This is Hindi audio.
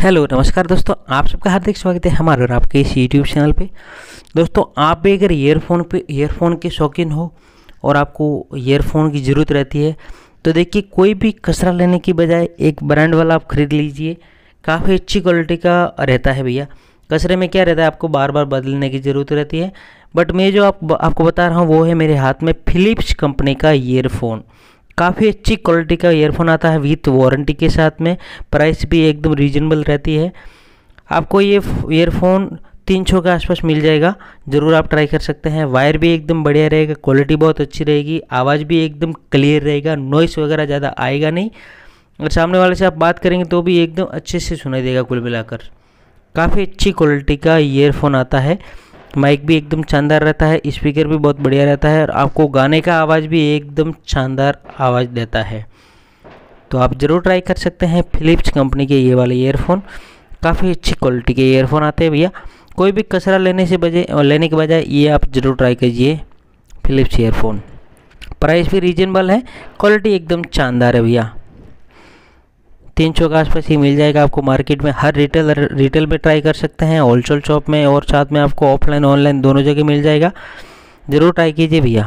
हेलो नमस्कार दोस्तों आप सबका हार्दिक स्वागत है हमारे और आपके इस यूट्यूब चैनल पे दोस्तों आप भी अगर ईयरफोन पे ईयरफोन के शौकीन हो और आपको ईयरफोन की ज़रूरत रहती है तो देखिए कोई भी कसरा लेने की बजाय एक ब्रांड वाला आप ख़रीद लीजिए काफ़ी अच्छी क्वालिटी का रहता है भैया कसरे में क्या रहता है आपको बार बार बदलने की ज़रूरत रहती है बट मैं जो आप, आपको बता रहा हूँ वो है मेरे हाथ में फिलिप्स कंपनी का ईयरफोन काफ़ी अच्छी क्वालिटी का ईयरफोन आता है विथ वारंटी के साथ में प्राइस भी एकदम रीजनेबल रहती है आपको ये ईयरफोन तीन सौ के आसपास मिल जाएगा ज़रूर आप ट्राई कर सकते हैं वायर भी एकदम बढ़िया रहेगा क्वालिटी बहुत अच्छी रहेगी आवाज़ भी एकदम क्लियर रहेगा नॉइस वगैरह ज़्यादा आएगा नहीं और सामने वाले से आप बात करेंगे तो भी एकदम अच्छे से सुनाई देगा कुल मिलाकर काफ़ी अच्छी क्वालिटी का ईयरफोन आता है माइक भी एकदम शानदार रहता है स्पीकर भी बहुत बढ़िया रहता है और आपको गाने का आवाज़ भी एकदम शानदार आवाज़ देता है तो आप ज़रूर ट्राई कर सकते हैं फिलिप्स कंपनी के ये वाले ईयरफोन काफ़ी अच्छी क्वालिटी के ईयरफोन आते हैं भैया कोई भी कचरा लेने से बजे लेने के बजाय ये आप ज़रूर ट्राई कीजिए फिलिप्स ईयरफोन प्राइस भी रीजनेबल है क्वालिटी एकदम शानदार है भैया तीन सौ के आसपास ही मिल जाएगा आपको मार्केट में हर रिटेल रिटेल में ट्राई कर सकते हैं होलसेल शॉप में और साथ में आपको ऑफलाइन ऑनलाइन दोनों जगह मिल जाएगा ज़रूर ट्राई कीजिए भैया